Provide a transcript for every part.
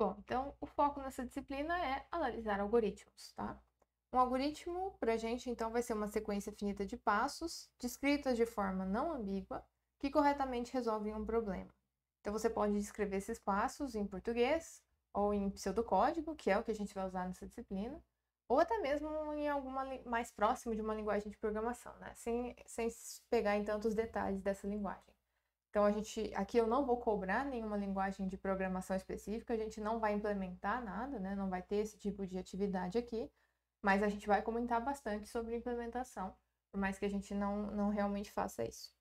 Bom, então o foco nessa disciplina é analisar algoritmos, tá? Um algoritmo, para a gente, então, vai ser uma sequência finita de passos, descritas de forma não ambígua, que corretamente resolvem um problema. Então, você pode descrever esses passos em português, ou em pseudocódigo, que é o que a gente vai usar nessa disciplina, ou até mesmo em alguma mais próximo de uma linguagem de programação, né? Sem, sem pegar em tantos detalhes dessa linguagem. Então a gente, aqui eu não vou cobrar nenhuma linguagem de programação específica, a gente não vai implementar nada, né? Não vai ter esse tipo de atividade aqui, mas a gente vai comentar bastante sobre implementação, por mais que a gente não, não realmente faça isso.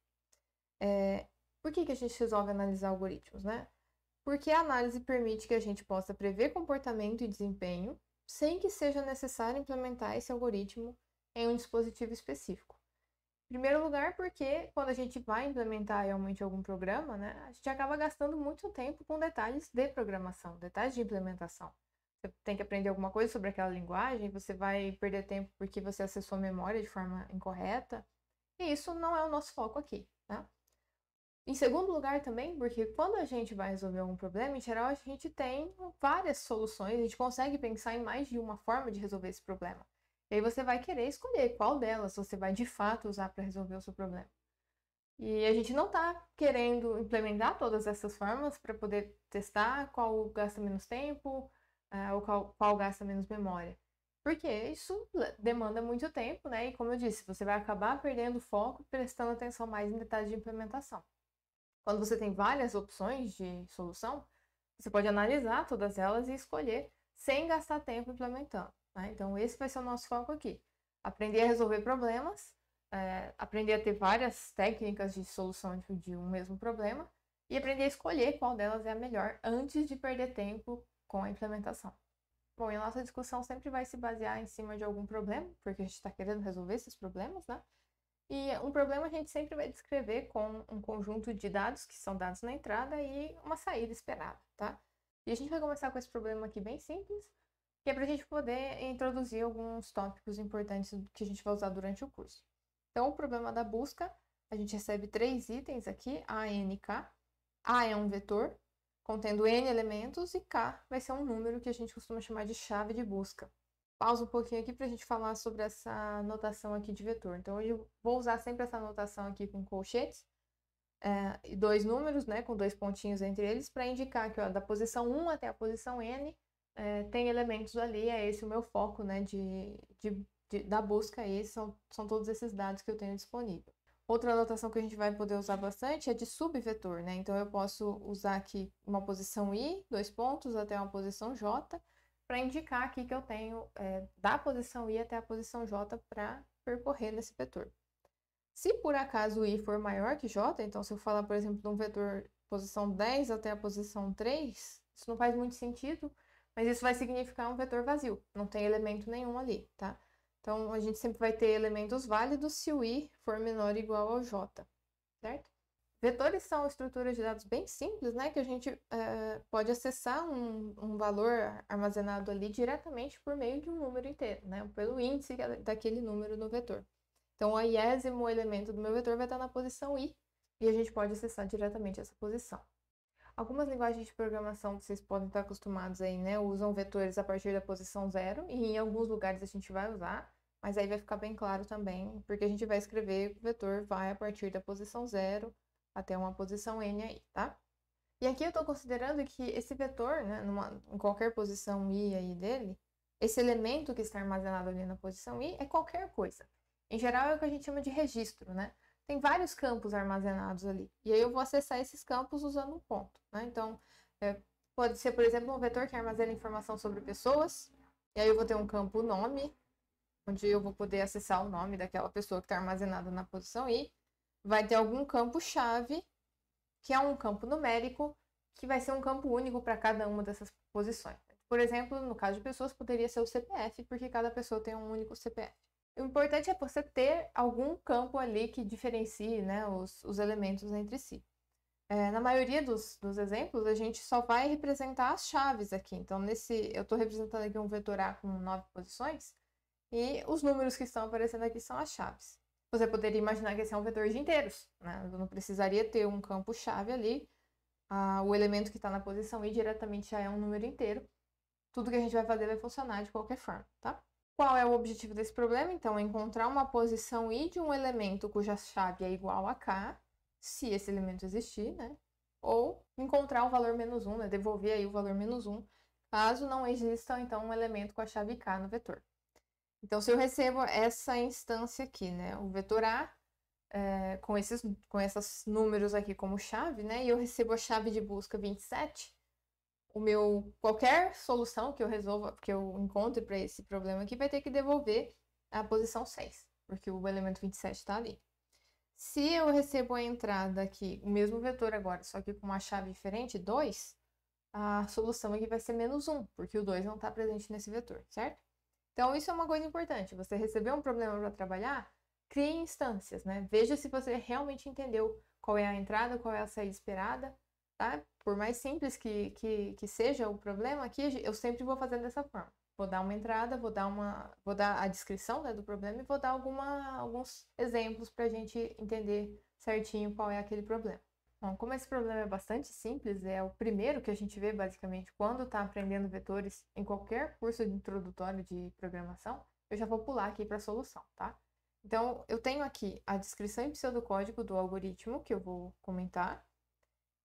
É, por que, que a gente resolve analisar algoritmos, né? Porque a análise permite que a gente possa prever comportamento e desempenho sem que seja necessário implementar esse algoritmo em um dispositivo específico primeiro lugar, porque quando a gente vai implementar realmente algum programa, né, a gente acaba gastando muito tempo com detalhes de programação, detalhes de implementação. Você tem que aprender alguma coisa sobre aquela linguagem, você vai perder tempo porque você acessou a memória de forma incorreta. E isso não é o nosso foco aqui, né? Em segundo lugar também, porque quando a gente vai resolver algum problema, em geral a gente tem várias soluções, a gente consegue pensar em mais de uma forma de resolver esse problema. E aí você vai querer escolher qual delas você vai de fato usar para resolver o seu problema. E a gente não está querendo implementar todas essas formas para poder testar qual gasta menos tempo uh, ou qual, qual gasta menos memória. Porque isso demanda muito tempo, né? E como eu disse, você vai acabar perdendo foco prestando atenção mais em detalhes de implementação. Quando você tem várias opções de solução, você pode analisar todas elas e escolher sem gastar tempo implementando. Né? Então, esse vai ser o nosso foco aqui. Aprender a resolver problemas, é, aprender a ter várias técnicas de solução de um mesmo problema e aprender a escolher qual delas é a melhor antes de perder tempo com a implementação. Bom, e a nossa discussão sempre vai se basear em cima de algum problema, porque a gente está querendo resolver esses problemas, né? E um problema a gente sempre vai descrever com um conjunto de dados, que são dados na entrada, e uma saída esperada, tá? E a gente vai começar com esse problema aqui bem simples, que é para a gente poder introduzir alguns tópicos importantes que a gente vai usar durante o curso. Então, o problema da busca, a gente recebe três itens aqui, A, N, K. A é um vetor, contendo N elementos, e K vai ser um número que a gente costuma chamar de chave de busca. Pausa um pouquinho aqui para a gente falar sobre essa notação aqui de vetor. Então, eu vou usar sempre essa notação aqui com colchetes, é, dois números, né, com dois pontinhos entre eles, para indicar que ó, da posição 1 até a posição N, é, tem elementos ali, é esse o meu foco, né, de, de, de da busca aí, são, são todos esses dados que eu tenho disponível. Outra anotação que a gente vai poder usar bastante é de subvetor, né? Então eu posso usar aqui uma posição i, dois pontos, até uma posição j, para indicar aqui que eu tenho é, da posição i até a posição j para percorrer nesse vetor. Se por acaso o i for maior que j, então se eu falar, por exemplo, de um vetor posição 10 até a posição 3, isso não faz muito sentido, mas isso vai significar um vetor vazio, não tem elemento nenhum ali, tá? Então, a gente sempre vai ter elementos válidos se o i for menor ou igual ao j, certo? Vetores são estruturas de dados bem simples, né? Que a gente uh, pode acessar um, um, valor armazenado ali diretamente por meio de um número inteiro, né? Pelo índice daquele número no vetor. Então, o iésimo elemento do meu vetor vai estar na posição i, e a gente pode acessar diretamente essa posição. Algumas linguagens de programação que vocês podem estar acostumados aí, né, usam vetores a partir da posição zero, e em alguns lugares a gente vai usar, mas aí vai ficar bem claro também, porque a gente vai escrever que o vetor vai a partir da posição zero até uma posição n aí, tá? E aqui eu estou considerando que esse vetor, né, numa, em qualquer posição i aí dele, esse elemento que está armazenado ali na posição i é qualquer coisa. Em geral, é o que a gente chama de registro, né? tem vários campos armazenados ali. E aí eu vou acessar esses campos usando um ponto. Né? Então, é, pode ser, por exemplo, um vetor que armazena informação sobre pessoas. E aí eu vou ter um campo nome, onde eu vou poder acessar o nome daquela pessoa que está armazenada na posição i. Vai ter algum campo-chave, que é um campo numérico, que vai ser um campo único para cada uma dessas posições. Por exemplo, no caso de pessoas, poderia ser o CPF, porque cada pessoa tem um único CPF. O importante é você ter algum campo ali que diferencie né, os, os elementos entre si. É, na maioria dos, dos exemplos, a gente só vai representar as chaves aqui. Então, nesse, eu estou representando aqui um vetor A com nove posições, e os números que estão aparecendo aqui são as chaves. Você poderia imaginar que esse é um vetor de inteiros, né? Eu não precisaria ter um campo-chave ali. Ah, o elemento que está na posição I diretamente já é um número inteiro. Tudo que a gente vai fazer vai funcionar de qualquer forma, tá? Qual é o objetivo desse problema? Então, encontrar uma posição i de um elemento cuja chave é igual a k, se esse elemento existir, né? Ou encontrar o valor menos 1, né? Devolver aí o valor menos 1, caso não exista, então, um elemento com a chave k no vetor. Então, se eu recebo essa instância aqui, né? O vetor A, é, com, esses, com esses números aqui como chave, né? E eu recebo a chave de busca 27, o meu qualquer solução que eu resolva, que eu encontre para esse problema aqui, vai ter que devolver a posição 6, porque o elemento 27 está ali. Se eu recebo a entrada aqui, o mesmo vetor agora, só que com uma chave diferente, 2, a solução aqui vai ser menos 1, porque o 2 não está presente nesse vetor, certo? Então, isso é uma coisa importante. Você recebeu um problema para trabalhar, crie instâncias, né? Veja se você realmente entendeu qual é a entrada, qual é a saída esperada, tá? Por mais simples que, que, que seja o problema aqui, eu sempre vou fazer dessa forma. Vou dar uma entrada, vou dar uma, vou dar a descrição né, do problema e vou dar alguma, alguns exemplos para a gente entender certinho qual é aquele problema. Bom, como esse problema é bastante simples, é o primeiro que a gente vê basicamente quando está aprendendo vetores em qualquer curso de introdutório de programação, eu já vou pular aqui para a solução, tá? Então, eu tenho aqui a descrição em pseudocódigo do algoritmo que eu vou comentar.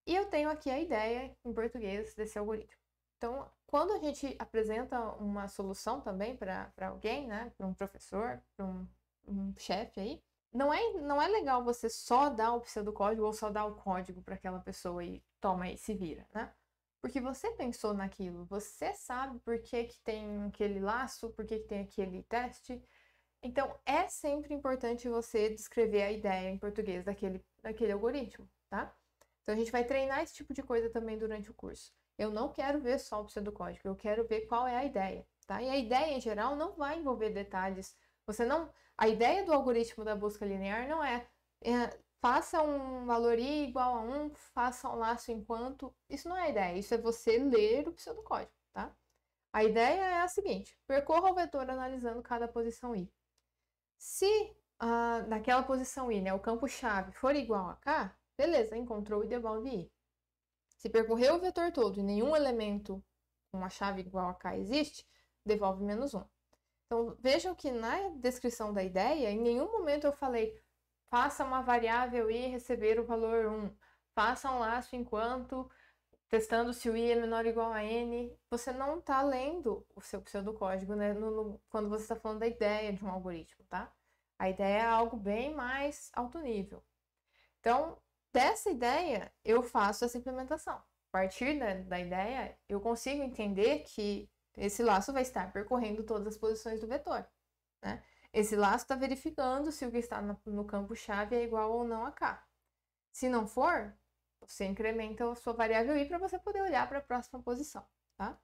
E eu tenho aqui a ideia em português desse algoritmo. Então, quando a gente apresenta uma solução também para alguém, né, para um professor, para um, um chefe aí, não é, não é legal você só dar o pseudocódigo ou só dar o código para aquela pessoa e toma e se vira, né? Porque você pensou naquilo, você sabe por que, que tem aquele laço, por que, que tem aquele teste. Então, é sempre importante você descrever a ideia em português daquele, daquele algoritmo, tá? Então a gente vai treinar esse tipo de coisa também durante o curso. Eu não quero ver só o pseudocódigo, eu quero ver qual é a ideia, tá? E a ideia em geral não vai envolver detalhes. Você não, a ideia do algoritmo da busca linear não é, é faça um valor i igual a 1, um, faça um laço enquanto. Isso não é ideia, isso é você ler o pseudocódigo, tá? A ideia é a seguinte: percorra o vetor analisando cada posição i. Se ah, naquela posição i, né, o campo-chave for igual a k, Beleza, encontrou e devolve I. Se percorreu o vetor todo e nenhum elemento com uma chave igual a K existe, devolve menos 1. Então, vejam que na descrição da ideia, em nenhum momento eu falei faça uma variável i receber o valor 1, faça um laço enquanto testando se o i é menor ou igual a n. Você não está lendo o seu pseudocódigo né, no, no, quando você está falando da ideia de um algoritmo, tá? A ideia é algo bem mais alto nível. Então, dessa ideia, eu faço essa implementação. A partir da, da ideia, eu consigo entender que esse laço vai estar percorrendo todas as posições do vetor. Né? Esse laço está verificando se o que está no campo-chave é igual ou não a K. Se não for, você incrementa a sua variável i para você poder olhar para a próxima posição. Tá?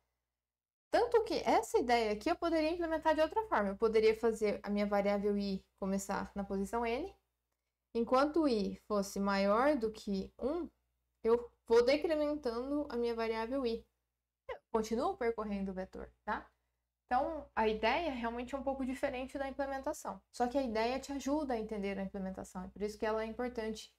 Tanto que essa ideia aqui eu poderia implementar de outra forma. Eu poderia fazer a minha variável i começar na posição n Enquanto i fosse maior do que 1, eu vou decrementando a minha variável i. Eu continuo percorrendo o vetor, tá? Então, a ideia realmente é um pouco diferente da implementação. Só que a ideia te ajuda a entender a implementação. É por isso que ela é importante.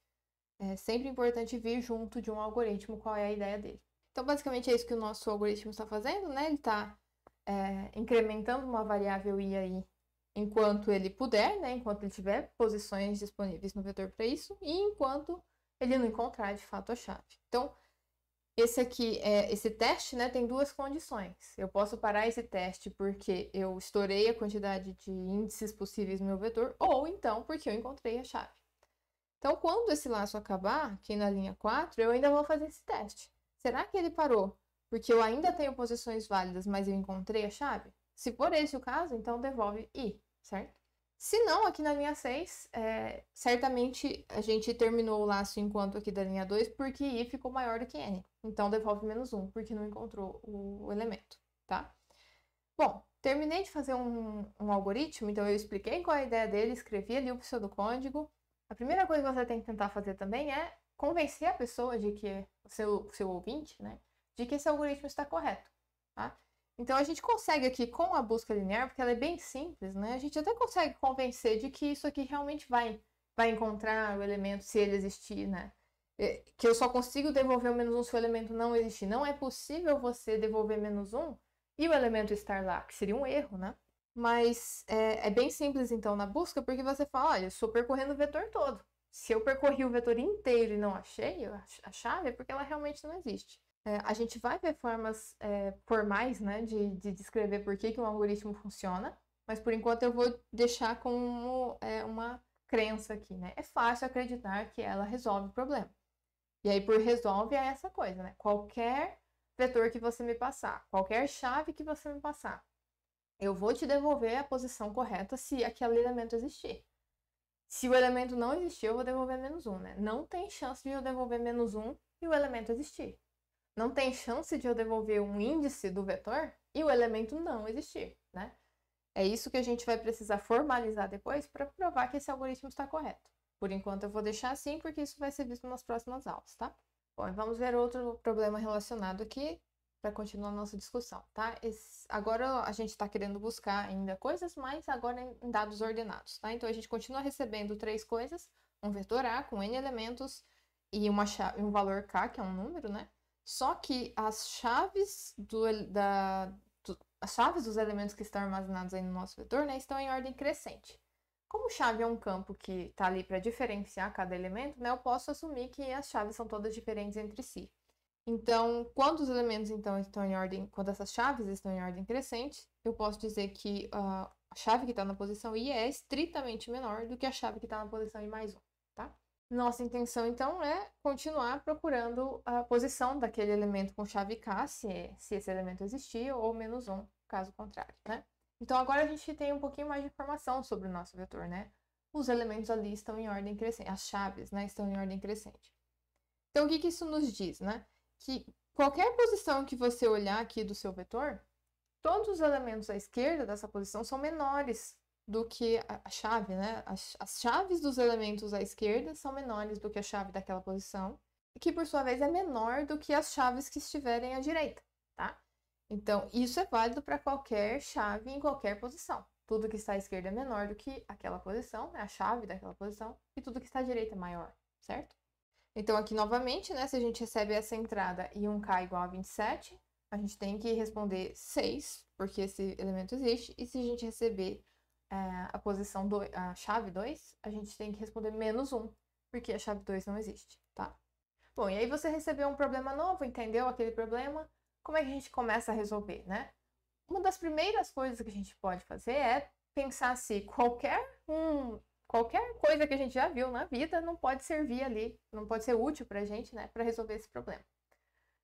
É sempre importante vir junto de um algoritmo qual é a ideia dele. Então, basicamente, é isso que o nosso algoritmo está fazendo, né? Ele está é, incrementando uma variável i aí enquanto ele puder, né, enquanto ele tiver posições disponíveis no vetor para isso, e enquanto ele não encontrar de fato a chave. Então, esse aqui, é, esse teste, né, tem duas condições. Eu posso parar esse teste porque eu estourei a quantidade de índices possíveis no meu vetor, ou então porque eu encontrei a chave. Então, quando esse laço acabar, aqui na linha 4, eu ainda vou fazer esse teste. Será que ele parou porque eu ainda tenho posições válidas, mas eu encontrei a chave? Se for esse o caso, então devolve I, certo? Se não, aqui na linha 6, é, certamente a gente terminou o laço enquanto aqui da linha 2, porque I ficou maior do que N. Então, devolve menos 1, porque não encontrou o elemento, tá? Bom, terminei de fazer um, um algoritmo, então eu expliquei qual é a ideia dele, escrevi ali o pseudocódigo. A primeira coisa que você tem que tentar fazer também é convencer a pessoa de que, o seu, seu ouvinte, né, de que esse algoritmo está correto, tá? Então a gente consegue aqui com a busca linear, porque ela é bem simples, né? A gente até consegue convencer de que isso aqui realmente vai, vai encontrar o elemento se ele existir, né? É, que eu só consigo devolver o menos um se o elemento não existir. Não é possível você devolver menos um e o elemento estar lá, que seria um erro, né? Mas é, é bem simples então na busca, porque você fala, olha, eu estou percorrendo o vetor todo. Se eu percorri o vetor inteiro e não achei a chave, é porque ela realmente não existe. É, a gente vai ver formas é, formais né, de, de descrever por que, que um algoritmo funciona, mas por enquanto eu vou deixar como é, uma crença aqui. Né? É fácil acreditar que ela resolve o problema. E aí, por resolve, é essa coisa, né? Qualquer vetor que você me passar, qualquer chave que você me passar, eu vou te devolver a posição correta se aquele elemento existir. Se o elemento não existir, eu vou devolver menos um, né? Não tem chance de eu devolver menos um e o elemento existir não tem chance de eu devolver um índice do vetor e o elemento não existir, né? É isso que a gente vai precisar formalizar depois para provar que esse algoritmo está correto. Por enquanto eu vou deixar assim porque isso vai ser visto nas próximas aulas, tá? Bom, vamos ver outro problema relacionado aqui para continuar nossa discussão, tá? Esse, agora a gente está querendo buscar ainda coisas, mas agora em dados ordenados, tá? Então a gente continua recebendo três coisas, um vetor A com n elementos e uma chave, um valor k, que é um número, né? Só que as chaves do, da, do, as chaves dos elementos que estão armazenados aí no nosso vetor né, estão em ordem crescente. Como chave é um campo que está ali para diferenciar cada elemento, né, eu posso assumir que as chaves são todas diferentes entre si. Então, quando os elementos então estão em ordem, quando essas chaves estão em ordem crescente, eu posso dizer que uh, a chave que está na posição i é estritamente menor do que a chave que está na posição i mais 1. Nossa intenção, então, é continuar procurando a posição daquele elemento com chave K, se, é, se esse elemento existir, ou menos 1, caso contrário, né? Então, agora a gente tem um pouquinho mais de informação sobre o nosso vetor, né? Os elementos ali estão em ordem crescente, as chaves, né, estão em ordem crescente. Então, o que, que isso nos diz, né? Que qualquer posição que você olhar aqui do seu vetor, todos os elementos à esquerda dessa posição são menores do que a chave, né? As, as chaves dos elementos à esquerda são menores do que a chave daquela posição, que por sua vez é menor do que as chaves que estiverem à direita, tá? Então, isso é válido para qualquer chave em qualquer posição. Tudo que está à esquerda é menor do que aquela posição, né? A chave daquela posição, e tudo que está à direita é maior, certo? Então, aqui novamente, né? Se a gente recebe essa entrada e um k igual a 27, a gente tem que responder 6, porque esse elemento existe, e se a gente receber é, a posição do, a chave 2, a gente tem que responder menos 1, porque a chave 2 não existe, tá? Bom, e aí você recebeu um problema novo, entendeu aquele problema? Como é que a gente começa a resolver, né? Uma das primeiras coisas que a gente pode fazer é pensar se qualquer um, qualquer coisa que a gente já viu na vida não pode servir ali, não pode ser útil para a gente, né, para resolver esse problema.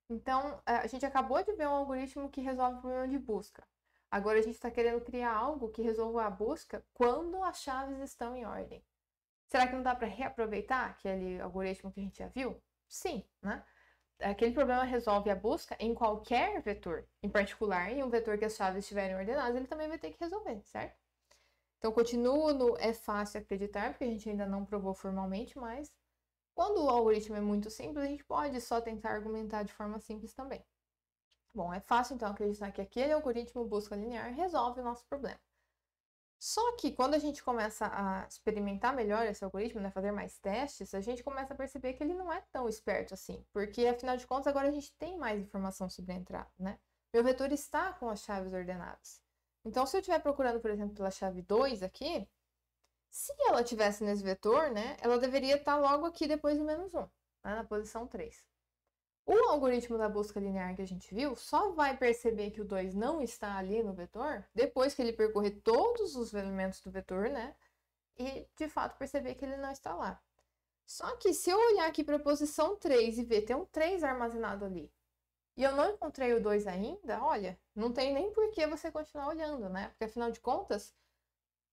Então, eh, a gente acabou de ver um algoritmo que resolve o problema de busca. Agora a gente está querendo criar algo que resolva a busca quando as chaves estão em ordem. Será que não dá para reaproveitar aquele algoritmo que a gente já viu? Sim, né? Aquele problema resolve a busca em qualquer vetor, em particular em um vetor que as chaves estiverem ordenadas, ele também vai ter que resolver, certo? Então, continuo no é fácil acreditar, porque a gente ainda não provou formalmente, mas quando o algoritmo é muito simples, a gente pode só tentar argumentar de forma simples também. Bom, é fácil então acreditar que aquele algoritmo busca linear resolve o nosso problema. Só que quando a gente começa a experimentar melhor esse algoritmo, né, fazer mais testes, a gente começa a perceber que ele não é tão esperto assim, porque afinal de contas agora a gente tem mais informação sobre a entrada, né? Meu vetor está com as chaves ordenadas. Então, se eu estiver procurando, por exemplo, pela chave 2 aqui, se ela tivesse nesse vetor, né, ela deveria estar logo aqui depois do menos 1, né, na posição 3. O algoritmo da busca linear que a gente viu só vai perceber que o 2 não está ali no vetor depois que ele percorrer todos os elementos do vetor, né? E de fato perceber que ele não está lá. Só que se eu olhar aqui para a posição 3 e ver tem um 3 armazenado ali, e eu não encontrei o 2 ainda, olha, não tem nem por que você continuar olhando, né? Porque afinal de contas,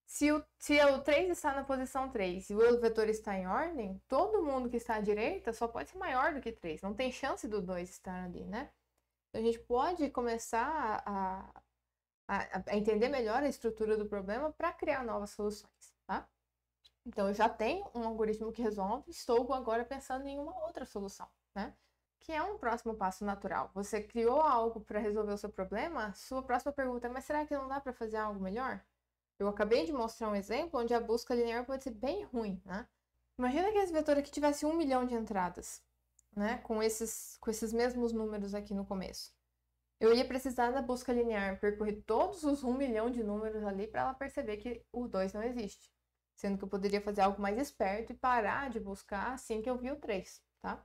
se o, se é o 3 está na posição 3 e o vetor está em ordem, todo mundo que está à direita só pode ser maior do que 3. Não tem chance do 2 estar ali, né? Então, a gente pode começar a, a, a entender melhor a estrutura do problema para criar novas soluções, tá? Então, eu já tenho um algoritmo que resolve, estou agora pensando em uma outra solução, né? Que é um próximo passo natural. Você criou algo para resolver o seu problema, sua próxima pergunta é: mas será que não dá para fazer algo melhor? Eu acabei de mostrar um exemplo onde a busca linear pode ser bem ruim, né? Imagina que esse vetor aqui tivesse um milhão de entradas, né? Com esses, com esses mesmos números aqui no começo. Eu ia precisar da busca linear percorrer todos os um milhão de números ali para ela perceber que o 2 não existe. Sendo que eu poderia fazer algo mais esperto e parar de buscar assim que eu vi o 3, tá?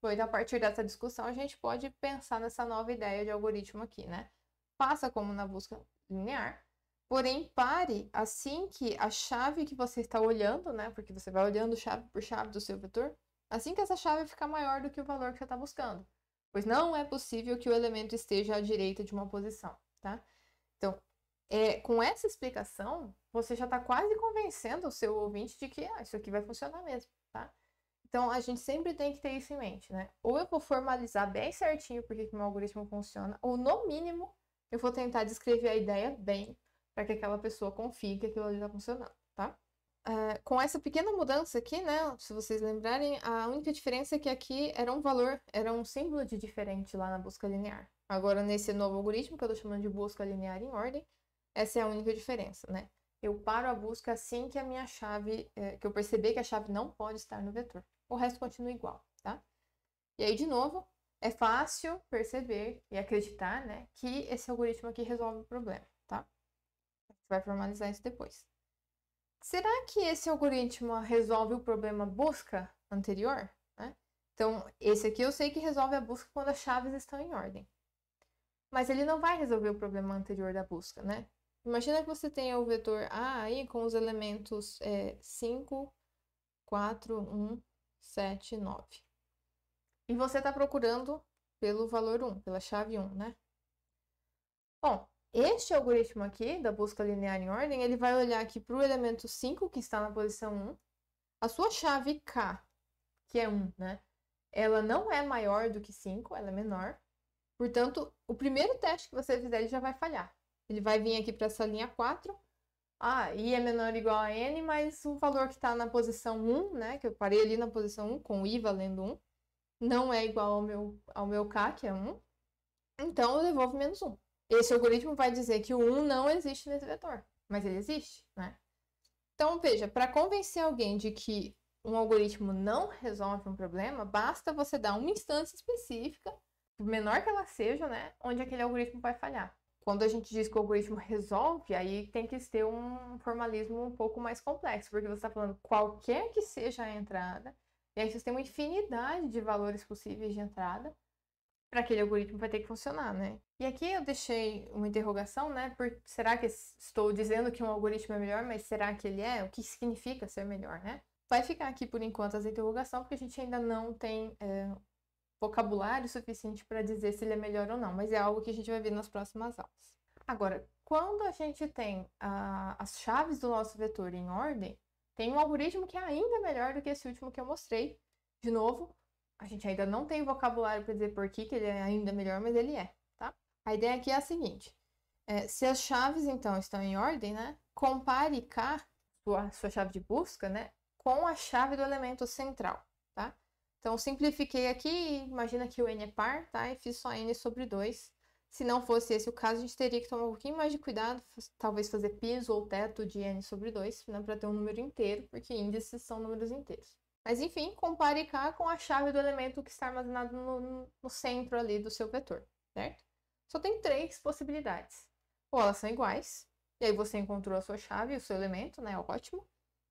Pois a partir dessa discussão a gente pode pensar nessa nova ideia de algoritmo aqui, né? Faça como na busca linear, Porém, pare assim que a chave que você está olhando, né? Porque você vai olhando chave por chave do seu vetor, assim que essa chave ficar maior do que o valor que você está buscando. Pois não é possível que o elemento esteja à direita de uma posição, tá? Então, é, com essa explicação, você já está quase convencendo o seu ouvinte de que ah, isso aqui vai funcionar mesmo, tá? Então, a gente sempre tem que ter isso em mente, né? Ou eu vou formalizar bem certinho porque que meu algoritmo funciona, ou no mínimo, eu vou tentar descrever a ideia bem para que aquela pessoa confie que aquilo ali está funcionando, tá? Uh, com essa pequena mudança aqui, né? Se vocês lembrarem, a única diferença é que aqui era um valor, era um símbolo de diferente lá na busca linear. Agora, nesse novo algoritmo, que eu estou chamando de busca linear em ordem, essa é a única diferença, né? Eu paro a busca assim que a minha chave, é, que eu perceber que a chave não pode estar no vetor. O resto continua igual, tá? E aí, de novo, é fácil perceber e acreditar, né, que esse algoritmo aqui resolve o problema. Você vai formalizar isso depois. Será que esse algoritmo resolve o problema busca anterior? Né? Então, esse aqui eu sei que resolve a busca quando as chaves estão em ordem. Mas ele não vai resolver o problema anterior da busca, né? Imagina que você tenha o vetor A aí com os elementos é, 5, 4, 1, 7, 9. E você está procurando pelo valor 1, pela chave 1, né? Bom, este algoritmo aqui, da busca linear em ordem, ele vai olhar aqui para o elemento 5, que está na posição 1. A sua chave K, que é 1, né? Ela não é maior do que 5, ela é menor. Portanto, o primeiro teste que você fizer, ele já vai falhar. Ele vai vir aqui para essa linha 4. Ah, i é menor ou igual a n, mas o valor que está na posição 1, né? Que eu parei ali na posição 1, com i valendo 1, não é igual ao meu, ao meu k, que é 1. Então, eu devolvo menos 1 esse algoritmo vai dizer que o 1 não existe nesse vetor, mas ele existe, né? Então, veja, para convencer alguém de que um algoritmo não resolve um problema, basta você dar uma instância específica, por menor que ela seja, né, onde aquele algoritmo vai falhar. Quando a gente diz que o algoritmo resolve, aí tem que ter um formalismo um pouco mais complexo, porque você está falando qualquer que seja a entrada, e aí você tem uma infinidade de valores possíveis de entrada, para aquele algoritmo vai ter que funcionar, né? E aqui eu deixei uma interrogação, né? Por, será que estou dizendo que um algoritmo é melhor, mas será que ele é? O que significa ser melhor, né? Vai ficar aqui por enquanto as interrogação, porque a gente ainda não tem é, vocabulário suficiente para dizer se ele é melhor ou não, mas é algo que a gente vai ver nas próximas aulas. Agora, quando a gente tem a, as chaves do nosso vetor em ordem, tem um algoritmo que é ainda melhor do que esse último que eu mostrei. De novo, a gente ainda não tem vocabulário para dizer por que, que ele é ainda melhor, mas ele é, tá? A ideia aqui é a seguinte. É, se as chaves, então, estão em ordem, né? Compare K, sua, sua chave de busca, né? Com a chave do elemento central, tá? Então, simplifiquei aqui, imagina que o n é par, tá? E fiz só n sobre 2. Se não fosse esse o caso, a gente teria que tomar um pouquinho mais de cuidado, talvez fazer piso ou teto de n sobre 2, né, para ter um número inteiro, porque índices são números inteiros. Mas enfim, compare K com a chave do elemento que está armazenado no, no centro ali do seu vetor, certo? Só tem três possibilidades. Ou elas são iguais, e aí você encontrou a sua chave, o seu elemento, né? Ótimo.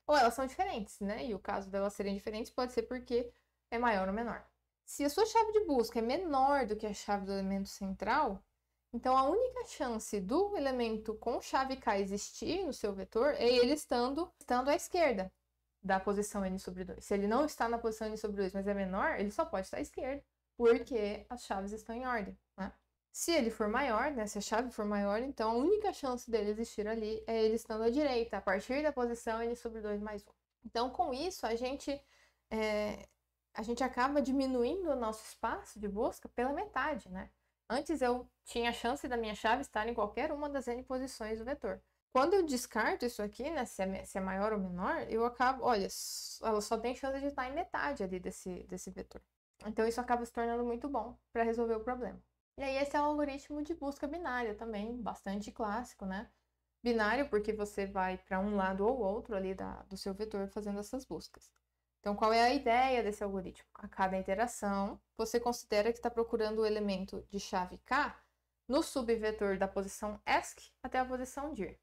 Ou elas são diferentes, né? E o caso delas serem diferentes pode ser porque é maior ou menor. Se a sua chave de busca é menor do que a chave do elemento central, então a única chance do elemento com chave K existir no seu vetor é ele estando, estando à esquerda da posição N sobre 2. Se ele não está na posição N sobre 2, mas é menor, ele só pode estar à esquerda, porque as chaves estão em ordem. Né? Se ele for maior, né, se a chave for maior, então a única chance dele existir ali é ele estando à direita, a partir da posição N sobre 2 mais 1. Então, com isso, a gente, é, a gente acaba diminuindo o nosso espaço de busca pela metade. Né? Antes eu tinha a chance da minha chave estar em qualquer uma das N posições do vetor. Quando eu descarto isso aqui, né, se é, se é maior ou menor, eu acabo, olha, ela só tem chance de estar em metade ali desse, desse vetor. Então isso acaba se tornando muito bom para resolver o problema. E aí esse é o algoritmo de busca binária também, bastante clássico, né? Binário porque você vai para um lado ou outro ali da, do seu vetor fazendo essas buscas. Então qual é a ideia desse algoritmo? A cada interação, você considera que está procurando o elemento de chave K no subvetor da posição ESC até a posição DIR.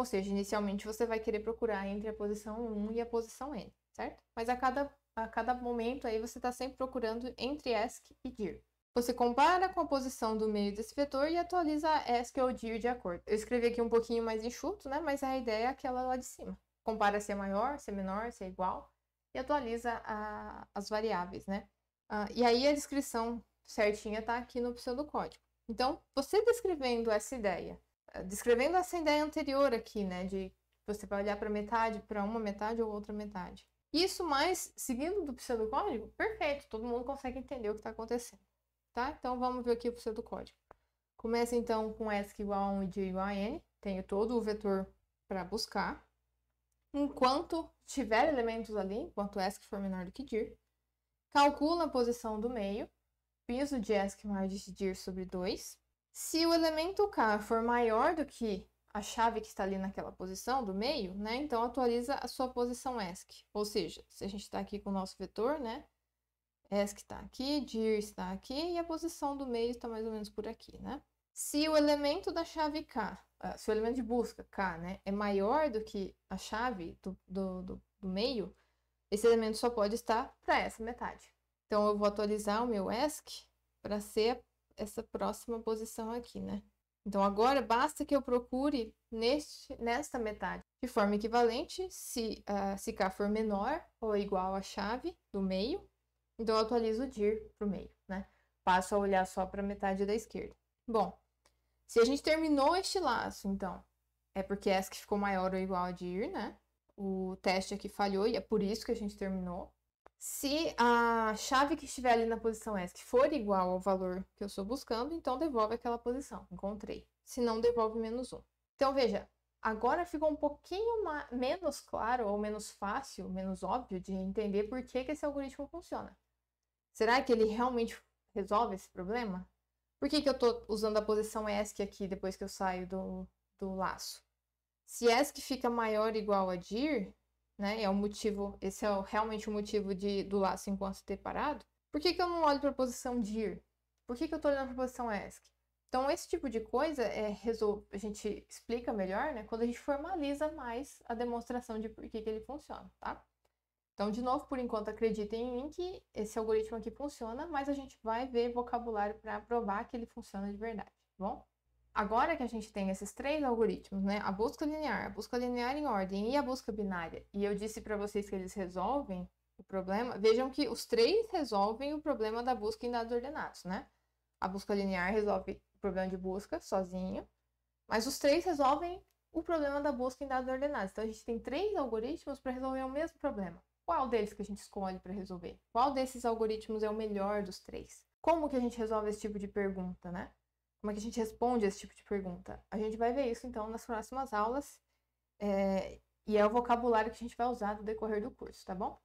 Ou seja, inicialmente você vai querer procurar entre a posição 1 e a posição N, certo? Mas a cada, a cada momento aí você está sempre procurando entre ESC e DIR. Você compara com a posição do meio desse vetor e atualiza a ESC ou DIR de acordo. Eu escrevi aqui um pouquinho mais enxuto, né? Mas a ideia é aquela lá de cima. Compara se é maior, se é menor, se é igual e atualiza a, as variáveis, né? Ah, e aí a descrição certinha está aqui no pseudocódigo. Então, você descrevendo essa ideia descrevendo essa ideia anterior aqui, né, de você vai olhar para metade, para uma metade ou outra metade. Isso mais seguindo do pseudocódigo, perfeito, todo mundo consegue entender o que está acontecendo, tá? Então vamos ver aqui o pseudocódigo. Começa então com s igual a 1 e d igual a n, tenho todo o vetor para buscar. Enquanto tiver elementos ali, enquanto que for menor do que dir, calcula a posição do meio, piso de que mais de dir sobre 2, se o elemento K for maior do que a chave que está ali naquela posição do meio, né? Então, atualiza a sua posição ESC. Ou seja, se a gente está aqui com o nosso vetor, né? ESC está aqui, dir está aqui e a posição do meio está mais ou menos por aqui, né? Se o elemento da chave K, ah, se o elemento de busca K, né? É maior do que a chave do, do, do, do meio, esse elemento só pode estar para essa metade. Então, eu vou atualizar o meu ESC para ser essa próxima posição aqui, né? Então, agora basta que eu procure neste, nesta metade. De forma equivalente, se, uh, se K for menor ou igual à chave do meio, então eu atualizo o dir para o meio, né? Passo a olhar só para a metade da esquerda. Bom, se a gente terminou este laço, então, é porque S que ficou maior ou igual a dir, né? O teste aqui falhou e é por isso que a gente terminou. Se a chave que estiver ali na posição ESC for igual ao valor que eu estou buscando, então devolve aquela posição, encontrei. Se não, devolve menos 1. Então, veja, agora ficou um pouquinho menos claro, ou menos fácil, menos óbvio de entender por que, que esse algoritmo funciona. Será que ele realmente resolve esse problema? Por que, que eu estou usando a posição ESC é aqui depois que eu saio do, do laço? Se ESC fica maior ou igual a DIR, né? É o um motivo, esse é realmente o um motivo de, do laço enquanto ter parado. Por que, que eu não olho para a posição ir? Por que, que eu estou olhando para a posição ask? Então, esse tipo de coisa é, resol... a gente explica melhor, né? Quando a gente formaliza mais a demonstração de por que, que ele funciona, tá? Então, de novo, por enquanto, acreditem em mim que esse algoritmo aqui funciona, mas a gente vai ver vocabulário para provar que ele funciona de verdade, tá bom? agora que a gente tem esses três algoritmos, né, a busca linear, a busca linear em ordem e a busca binária, e eu disse para vocês que eles resolvem o problema, vejam que os três resolvem o problema da busca em dados ordenados, né? A busca linear resolve o problema de busca sozinho, mas os três resolvem o problema da busca em dados ordenados. Então a gente tem três algoritmos para resolver o mesmo problema. Qual deles que a gente escolhe para resolver? Qual desses algoritmos é o melhor dos três? Como que a gente resolve esse tipo de pergunta, né? Como é que a gente responde esse tipo de pergunta? A gente vai ver isso, então, nas próximas aulas. É, e é o vocabulário que a gente vai usar no decorrer do curso, tá bom?